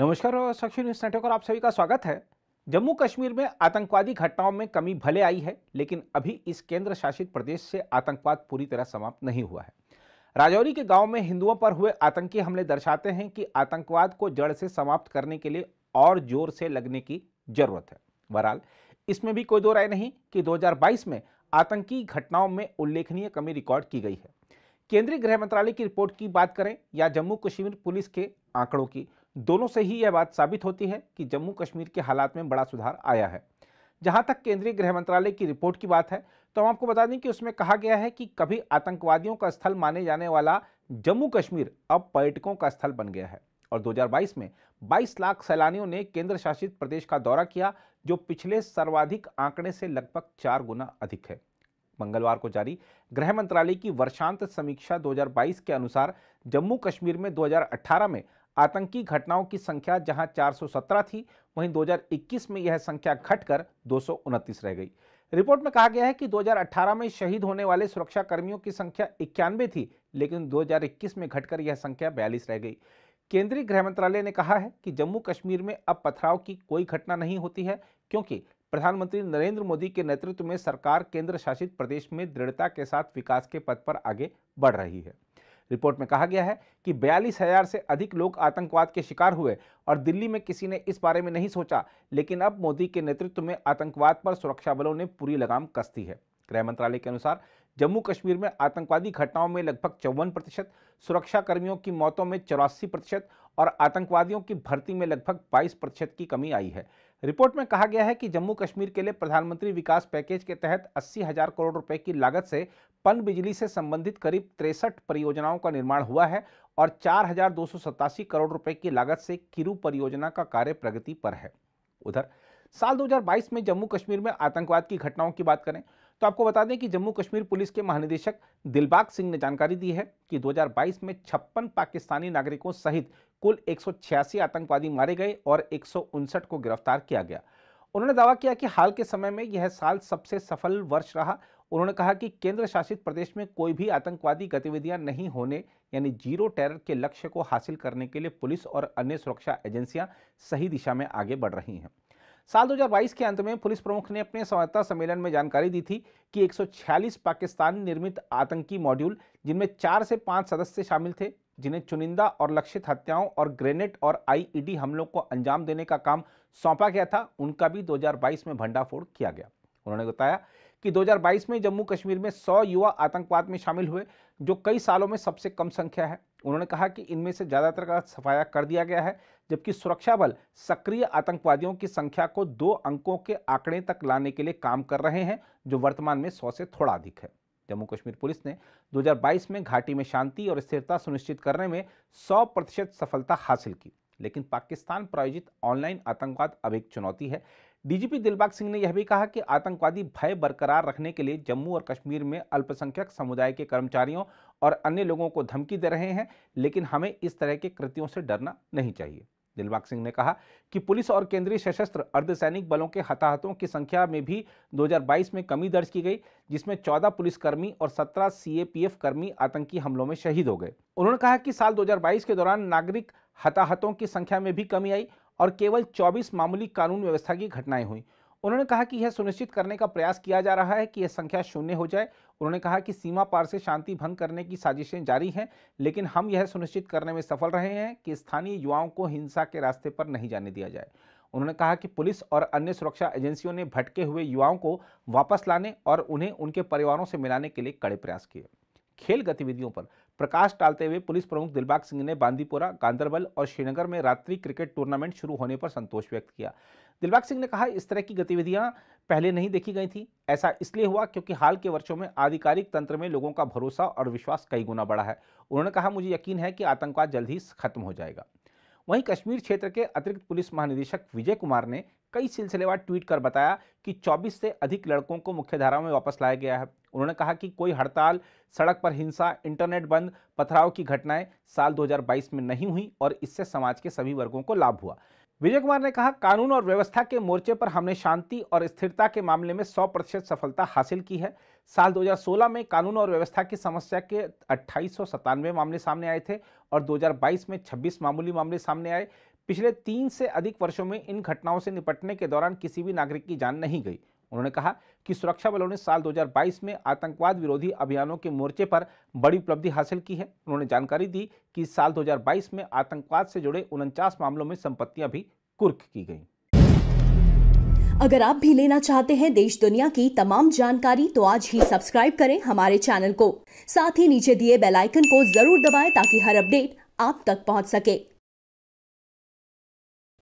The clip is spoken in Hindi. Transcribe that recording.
नमस्कार साक्षी न्यूज नेटवर्क और आप सभी का स्वागत है जम्मू कश्मीर में आतंकवादी घटनाओं में कमी भले आई है लेकिन अभी इस केंद्र शासित प्रदेश से आतंकवाद पूरी तरह समाप्त नहीं हुआ है राजौरी के गांव में हिंदुओं पर हुए आतंकी हमले दर्शाते हैं कि आतंकवाद को जड़ से समाप्त करने के लिए और जोर से लगने की जरूरत है बहरहाल इसमें भी कोई दो राय नहीं कि 2022 में आतंकी घटनाओं में उल्लेखनीय कमी रिकॉर्ड की गई है केंद्रीय गृह मंत्रालय की रिपोर्ट की बात करें या जम्मू कश्मीर पुलिस के आंकड़ों की दोनों से ही यह बात साबित होती है कि जम्मू कश्मीर के हालात में बड़ा सुधार आया है जहां तक केंद्रीय गृह मंत्रालय की रिपोर्ट की बात है तो हम आपको बता दें कि उसमें कहा गया है कि कभी आतंकवादियों का स्थल माने जाने वाला जम्मू कश्मीर अब पर्यटकों का स्थल बन गया है और 2022 में 22 लाख सैलानियों ने केंद्र शासित प्रदेश का दौरा किया जो पिछले सर्वाधिक आंकड़े से लगभग चार गुना अधिक है मंगलवार को जारी गृह मंत्रालय की वर्षांत समीक्षा 2022 के अनुसार जम्मू कश्मीर में 2018 में आतंकी घटनाओं की संख्या जहां 417 थी वहीं 2021 में यह संख्या घटकर दो रह गई रिपोर्ट में कहा गया है कि 2018 में शहीद होने वाले सुरक्षा कर्मियों की संख्या इक्यानवे थी लेकिन 2021 में घटकर यह संख्या बयालीस रह गई केंद्रीय गृह मंत्रालय ने कहा है कि जम्मू कश्मीर में अब पथराव की कोई घटना नहीं होती है क्योंकि प्रधानमंत्री नरेंद्र मोदी के नेतृत्व में सरकार केंद्र शासित प्रदेश में दृढ़ता के साथ विकास के पथ पर आगे बढ़ रही है रिपोर्ट में कहा गया है कि बयालीस हजार से अधिक लोग आतंकवाद के शिकार हुए और दिल्ली में किसी ने इस बारे में नहीं सोचा लेकिन अब मोदी के नेतृत्व में आतंकवाद पर सुरक्षा बलों ने पूरी लगाम कसती है गृह मंत्रालय के अनुसार जम्मू कश्मीर में आतंकवादी घटनाओं में लगभग चौवन प्रतिशत सुरक्षाकर्मियों की मौतों में चौरासी प्रतिशत और आतंकवादियों की भर्ती में लगभग बाईस प्रतिशत की कमी आई है रिपोर्ट में कहा गया है कि जम्मू कश्मीर के लिए प्रधानमंत्री विकास पैकेज के तहत अस्सी हजार करोड़ रुपए की लागत से पन बिजली से संबंधित करीब तिरसठ परियोजनाओं का निर्माण हुआ है और चार हजार दो सौ सतासी करोड़ रुपए की लागत से किरु परियोजना का कार्य प्रगति पर है उधर साल 2022 में जम्मू कश्मीर में आतंकवाद की घटनाओं की बात करें तो आपको बता दें कि जम्मू कश्मीर पुलिस के महानिदेशक दिलबाग सिंह ने जानकारी दी है कि 2022 में छप्पन पाकिस्तानी नागरिकों सहित कुल एक आतंकवादी मारे गए और एक को गिरफ्तार किया गया उन्होंने दावा किया कि हाल के समय में यह साल सबसे सफल वर्ष रहा उन्होंने कहा कि केंद्र शासित प्रदेश में कोई भी आतंकवादी गतिविधियां नहीं होने यानी जीरो टेरर के लक्ष्य को हासिल करने के लिए पुलिस और अन्य सुरक्षा एजेंसियां सही दिशा में आगे बढ़ रही हैं साल 2022 के अंत में पुलिस प्रमुख ने अपने संवाददाता सम्मेलन में जानकारी दी थी कि एक पाकिस्तान निर्मित आतंकी मॉड्यूल जिनमें चार से पांच सदस्य शामिल थे जिन्हें चुनिंदा और लक्षित हत्याओं और ग्रेनेड और आईईडी हमलों को अंजाम देने का काम सौंपा गया था उनका भी 2022 में भंडाफोड़ किया गया उन्होंने बताया कि 2022 में जम्मू कश्मीर में 100 युवा आतंकवाद में शामिल हुए जो कई सालों में सबसे कम संख्या है उन्होंने कहा कि इनमें से ज़्यादातर का सफाया कर दिया गया है जबकि सुरक्षा बल सक्रिय आतंकवादियों की संख्या को दो अंकों के आंकड़े तक लाने के लिए काम कर रहे हैं जो वर्तमान में सौ से थोड़ा अधिक है जम्मू कश्मीर पुलिस ने 2022 में घाटी में शांति और स्थिरता सुनिश्चित करने में 100 प्रतिशत सफलता हासिल की लेकिन पाकिस्तान प्रायोजित ऑनलाइन आतंकवाद अब एक चुनौती है डीजीपी दिलबाग सिंह ने यह भी कहा कि आतंकवादी भय बरकरार रखने के लिए जम्मू और कश्मीर में अल्पसंख्यक समुदाय के कर्मचारियों और अन्य लोगों को धमकी दे रहे हैं लेकिन हमें इस तरह के कृतियों से डरना नहीं चाहिए दिलबाग सिंह ने कहा कि पुलिस और केंद्रीय सशस्त्र अर्धसैनिक बलों के हताहतों की संख्या में भी 2022 में कमी दर्ज की गई जिसमें 14 पुलिसकर्मी और 17 सीएपीएफ कर्मी आतंकी हमलों में शहीद हो गए उन्होंने कहा कि साल 2022 के दौरान नागरिक हताहतों की संख्या में भी कमी आई और केवल चौबीस मामूली कानून व्यवस्था की घटनाएं हुई उन्होंने कहा कि यह सुनिश्चित करने का प्रयास किया जा रहा है कि यह संख्या शून्य हो जाए उन्होंने कहा कि सीमा पार से शांति भंग करने की साजिशें जारी हैं लेकिन हम यह सुनिश्चित करने में सफल रहे हैं कि स्थानीय युवाओं को हिंसा के रास्ते पर नहीं जाने दिया जाए उन्होंने कहा कि पुलिस और अन्य सुरक्षा एजेंसियों ने भटके हुए युवाओं को वापस लाने और उन्हें उनके परिवारों से मिलाने के लिए कड़े प्रयास किए खेल गतिविधियों पर प्रकाश डालते हुए पुलिस प्रमुख दिलबाग सिंह ने बांदीपुरा गांधरबल और श्रीनगर में रात्रि क्रिकेट टूर्नामेंट शुरू होने पर संतोष व्यक्त किया दिलबाग सिंह ने कहा इस तरह की गतिविधियां पहले नहीं देखी गई थी ऐसा इसलिए हुआ क्योंकि हाल के वर्षों में आधिकारिक तंत्र में लोगों का भरोसा और विश्वास कई गुना बढ़ा है उन्होंने कहा मुझे यकीन है कि आतंकवाद जल्द ही खत्म हो जाएगा वहीं कश्मीर क्षेत्र के अतिरिक्त पुलिस महानिदेशक विजय कुमार ने कई सिलसिलेवार ट्वीट कर बताया कि 24 से अधिक लड़कों को मुख्यधारा में वापस लाया गया है उन्होंने कहा कि कोई हड़ताल सड़क पर हिंसा इंटरनेट बंद पथराव की घटनाएं साल 2022 में नहीं हुई और इससे समाज के सभी वर्गों को लाभ हुआ विजय कुमार ने कहा कानून और व्यवस्था के मोर्चे पर हमने शांति और स्थिरता के मामले में 100 प्रतिशत सफलता हासिल की है साल 2016 में कानून और व्यवस्था की समस्या के अट्ठाईस मामले सामने आए थे और 2022 में 26 मामूली मामले सामने आए पिछले तीन से अधिक वर्षों में इन घटनाओं से निपटने के दौरान किसी भी नागरिक की जान नहीं गई उन्होंने कहा कि सुरक्षा बलों ने साल 2022 में आतंकवाद विरोधी अभियानों के मोर्चे पर बड़ी उपलब्धि हासिल की है उन्होंने जानकारी दी कि साल 2022 में आतंकवाद से जुड़े उनचास मामलों में संपत्तियां भी कुर्क की गई अगर आप भी लेना चाहते हैं देश दुनिया की तमाम जानकारी तो आज ही सब्सक्राइब करें हमारे चैनल को साथ ही नीचे दिए बेलाइकन को जरूर दबाए ताकि हर अपडेट आप तक पहुँच सके